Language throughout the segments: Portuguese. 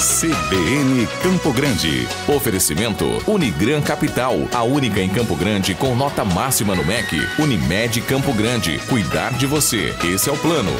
CBN Campo Grande. Oferecimento Unigran Capital, a única em Campo Grande com nota máxima no MEC. Unimed Campo Grande, cuidar de você. Esse é o plano.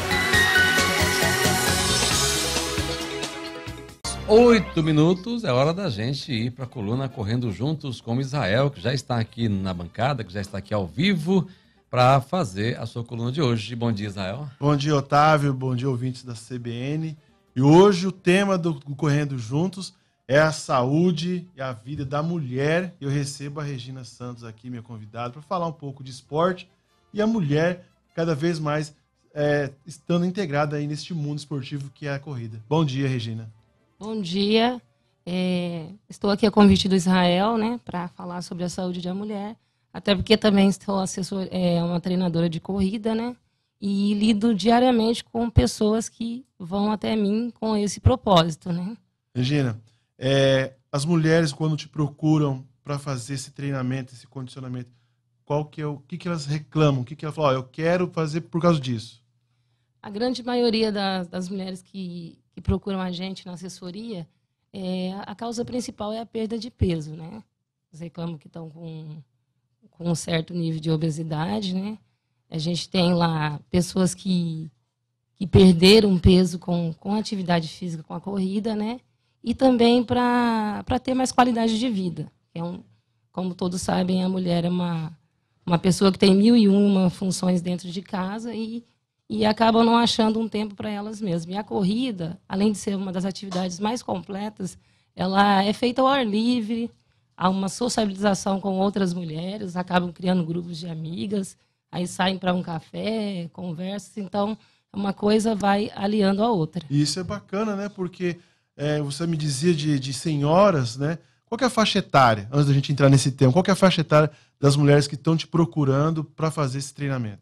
Oito minutos, é hora da gente ir para a coluna Correndo Juntos com Israel, que já está aqui na bancada, que já está aqui ao vivo para fazer a sua coluna de hoje. Bom dia, Israel. Bom dia, Otávio. Bom dia, ouvintes da CBN. E hoje o tema do Correndo Juntos é a saúde e a vida da mulher. Eu recebo a Regina Santos aqui, minha convidada, para falar um pouco de esporte e a mulher cada vez mais é, estando integrada aí neste mundo esportivo que é a corrida. Bom dia, Regina. Bom dia. É, estou aqui a convite do Israel, né, para falar sobre a saúde da mulher. Até porque também estou assessor, é, uma treinadora de corrida, né? e lido diariamente com pessoas que vão até mim com esse propósito, né? Regina, é, as mulheres quando te procuram para fazer esse treinamento, esse condicionamento, qual que é o que, que elas reclamam, o que, que elas falam, oh, eu quero fazer por causa disso? A grande maioria das, das mulheres que, que, procuram a gente na assessoria, é, a causa principal é a perda de peso, né? Elas reclamam que estão com, com um certo nível de obesidade, né? A gente tem lá pessoas que, que perderam peso com, com a atividade física, com a corrida, né? E também para ter mais qualidade de vida. É um, como todos sabem, a mulher é uma, uma pessoa que tem mil e uma funções dentro de casa e, e acabam não achando um tempo para elas mesmas. E a corrida, além de ser uma das atividades mais completas, ela é feita ao ar livre, há uma sociabilização com outras mulheres, acabam criando grupos de amigas aí saem para um café, conversas, então uma coisa vai aliando a outra. E isso é bacana, né? Porque é, você me dizia de, de senhoras, né? Qual é a faixa etária, antes da gente entrar nesse tema, qual é a faixa etária das mulheres que estão te procurando para fazer esse treinamento?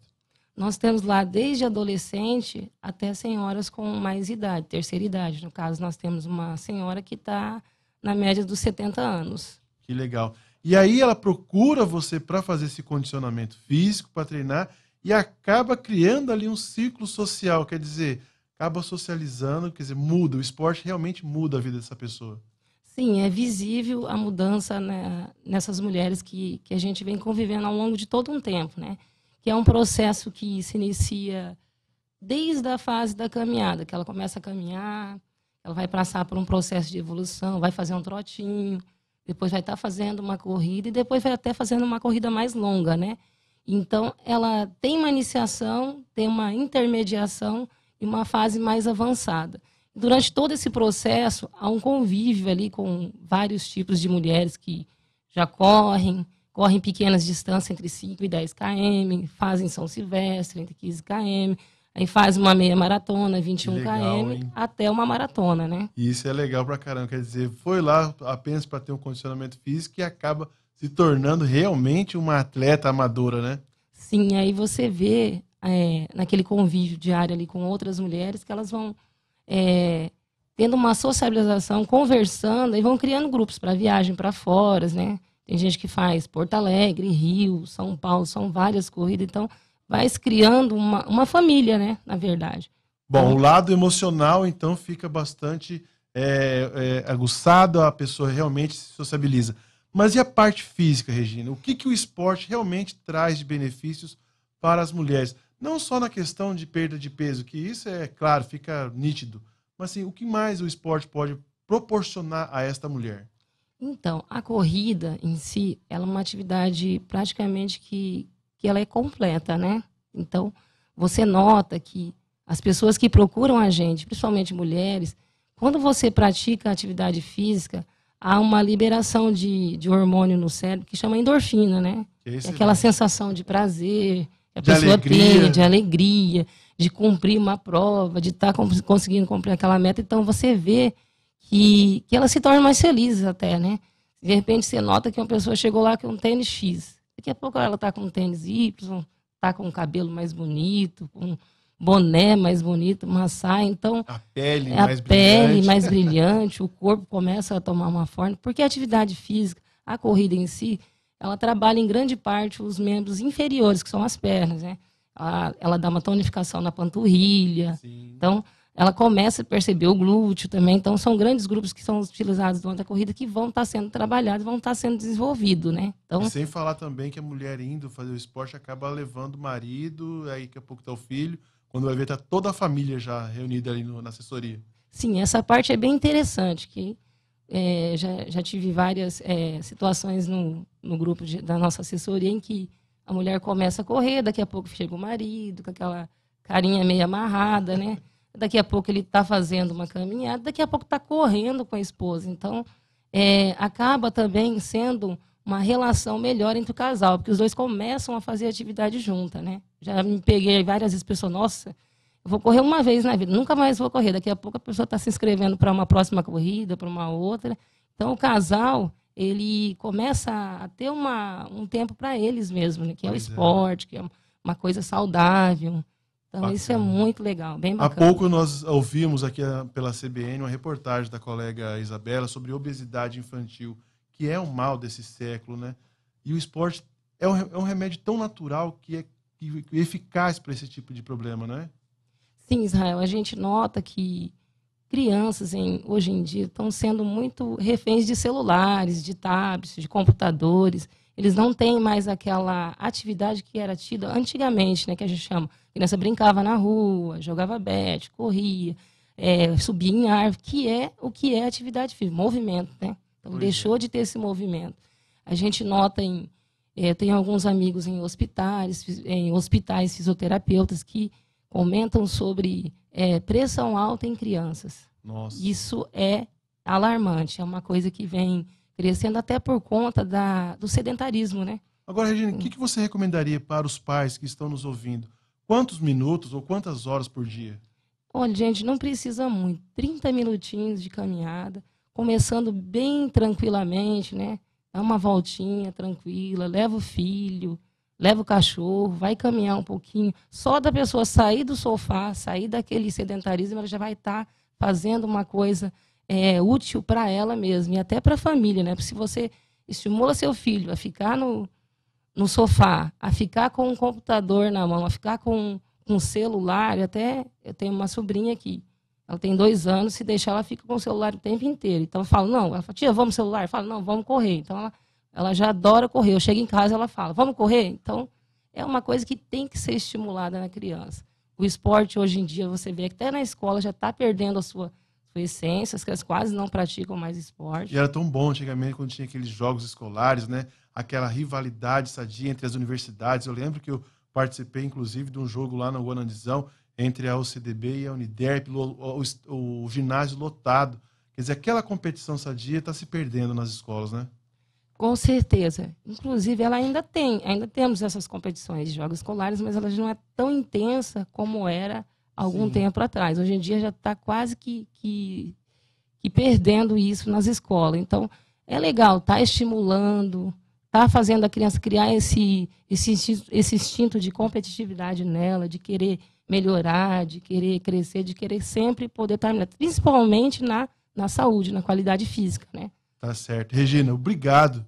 Nós temos lá desde adolescente até senhoras com mais idade, terceira idade. No caso, nós temos uma senhora que está na média dos 70 anos. Que legal. E aí ela procura você para fazer esse condicionamento físico, para treinar, e acaba criando ali um ciclo social, quer dizer, acaba socializando, quer dizer, muda, o esporte realmente muda a vida dessa pessoa. Sim, é visível a mudança né, nessas mulheres que, que a gente vem convivendo ao longo de todo um tempo, né? Que é um processo que se inicia desde a fase da caminhada, que ela começa a caminhar, ela vai passar por um processo de evolução, vai fazer um trotinho, depois vai estar tá fazendo uma corrida e depois vai até fazendo uma corrida mais longa, né? Então, ela tem uma iniciação, tem uma intermediação e uma fase mais avançada. Durante todo esse processo, há um convívio ali com vários tipos de mulheres que já correm, correm pequenas distâncias entre 5 e 10 km, fazem São Silvestre entre 15 km, Aí faz uma meia maratona, 21 legal, km, hein? até uma maratona, né? Isso é legal pra caramba. Quer dizer, foi lá apenas para ter um condicionamento físico e acaba se tornando realmente uma atleta amadora, né? Sim, aí você vê é, naquele convívio diário ali com outras mulheres que elas vão é, tendo uma sociabilização, conversando e vão criando grupos para viagem para fora, né? Tem gente que faz Porto Alegre, Rio, São Paulo, são várias corridas, então vai se criando uma, uma família, né? Na verdade. Bom, então o lado emocional, então, fica bastante é, é, aguçado, a pessoa realmente se sociabiliza. Mas e a parte física, Regina? O que, que o esporte realmente traz de benefícios para as mulheres? Não só na questão de perda de peso, que isso é claro, fica nítido, mas assim, o que mais o esporte pode proporcionar a esta mulher? Então, a corrida em si, ela é uma atividade praticamente que, que ela é completa, né? Então, você nota que as pessoas que procuram a gente, principalmente mulheres, quando você pratica atividade física, há uma liberação de, de hormônio no cérebro que chama endorfina, né? é, é aquela sensação de prazer que a de pessoa alegria. tem, de alegria, de cumprir uma prova, de estar tá conseguindo cumprir aquela meta. Então, você vê que, que ela se torna mais feliz até, né? De repente, você nota que uma pessoa chegou lá com um tênis X Daqui a pouco ela está com um tênis Y, está com um cabelo mais bonito, com um boné mais bonito, uma saia. Então, a pele, é a mais, pele brilhante. mais brilhante, o corpo começa a tomar uma forma. Porque a atividade física, a corrida em si, ela trabalha em grande parte os membros inferiores, que são as pernas, né? Ela, ela dá uma tonificação na panturrilha. Sim. Então, ela começa a perceber o glúteo também. Então, são grandes grupos que são utilizados durante a corrida que vão estar tá sendo trabalhados, vão estar tá sendo desenvolvidos, né? Então, e sem falar também que a mulher indo fazer o esporte acaba levando o marido, aí daqui a pouco está o filho. Quando vai ver, está toda a família já reunida ali no, na assessoria. Sim, essa parte é bem interessante, que é, já, já tive várias é, situações no, no grupo de, da nossa assessoria em que a mulher começa a correr, daqui a pouco chega o marido, com aquela carinha meio amarrada, né? daqui a pouco ele está fazendo uma caminhada, daqui a pouco está correndo com a esposa. Então, é, acaba também sendo uma relação melhor entre o casal, porque os dois começam a fazer atividade junta, né? Já me peguei várias vezes, pessoa, nossa, eu vou correr uma vez na vida, nunca mais vou correr. Daqui a pouco a pessoa está se inscrevendo para uma próxima corrida, para uma outra. Então, o casal, ele começa a ter uma, um tempo para eles mesmo, né? que é o é. esporte, é. que é uma coisa saudável. Então Bacana. isso é muito legal, bem bacana. Há pouco nós ouvimos aqui ah, pela CBN uma reportagem da colega Isabela sobre obesidade infantil, que é um mal desse século, né? E o esporte é um, é remédio tão natural que é, é eficaz para esse tipo de problema, não é? Sim, Israel. A gente nota que crianças em, hoje em dia estão sendo muito reféns de celulares, de tablets, de computadores eles não têm mais aquela atividade que era tida antigamente, né, que a gente chama. A criança brincava na rua, jogava bete, corria, é, subia em árvore, que é o que é atividade física, movimento, né? Então pois deixou é. de ter esse movimento. A gente nota em é, tem alguns amigos em hospitais, em hospitais fisioterapeutas que comentam sobre é, pressão alta em crianças. Nossa. Isso é alarmante, é uma coisa que vem crescendo até por conta da, do sedentarismo, né? Agora, Regina, o que, hum. que você recomendaria para os pais que estão nos ouvindo? Quantos minutos ou quantas horas por dia? Olha, gente, não precisa muito. 30 minutinhos de caminhada, começando bem tranquilamente, né? Dá uma voltinha tranquila, leva o filho, leva o cachorro, vai caminhar um pouquinho. Só da pessoa sair do sofá, sair daquele sedentarismo, ela já vai estar tá fazendo uma coisa é, útil para ela mesma e até para a família, né? Porque se você estimula seu filho a ficar no, no sofá, a ficar com um computador na mão, a ficar com, o um celular, até eu tenho uma sobrinha aqui, ela tem dois anos, se deixar ela fica com o celular o tempo inteiro. Então eu falo, não, ela fala, tia, vamos celular? Eu falo, não, vamos correr. Então ela, ela já adora correr. Eu chego em casa ela fala, vamos correr? Então é uma coisa que tem que ser estimulada na criança. O esporte hoje em dia, você vê que até na escola já está perdendo a sua adolescências que elas quase não praticam mais esporte. E era tão bom antigamente quando tinha aqueles jogos escolares, né? Aquela rivalidade sadia entre as universidades. Eu lembro que eu participei, inclusive, de um jogo lá no Guanandizão entre a UCDB e a Uniderp, o, o, o ginásio lotado. Quer dizer, aquela competição sadia está se perdendo nas escolas, né? Com certeza. Inclusive, ela ainda tem, ainda temos essas competições de jogos escolares, mas elas não é tão intensa como era algum Sim. tempo atrás. Hoje em dia já está quase que, que, que, perdendo isso nas escolas. Então, é legal, está estimulando, está fazendo a criança criar esse, esse, instinto, esse instinto de competitividade nela, de querer melhorar, de querer crescer, de querer sempre poder terminar, principalmente na, na saúde, na qualidade física. Né? Tá certo. Regina, obrigado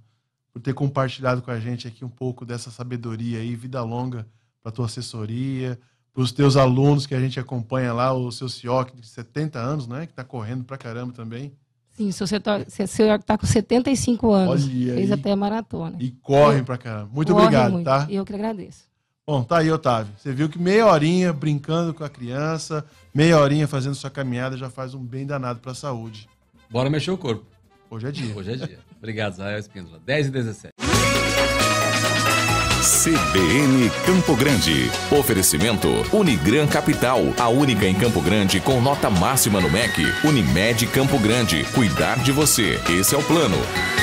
por ter compartilhado com a gente aqui um pouco dessa sabedoria aí, vida longa para tua assessoria, para os teus alunos que a gente acompanha lá, o seu CIOC de 70 anos, né? Que está correndo para caramba também. Sim, o seu CIOC está tá com 75 anos. Olha fez aí. até maratona. E corre para caramba. Muito corre obrigado, muito. tá? Eu que agradeço. Bom, tá aí, Otávio. Você viu que meia horinha brincando com a criança, meia horinha fazendo sua caminhada já faz um bem danado para a saúde. Bora mexer o corpo. Hoje é dia. Hoje é dia. Obrigado, Zé Espíndola. 10 e 17. CBN Campo Grande. Oferecimento Unigran Capital, a única em Campo Grande com nota máxima no MEC. Unimed Campo Grande. Cuidar de você. Esse é o plano.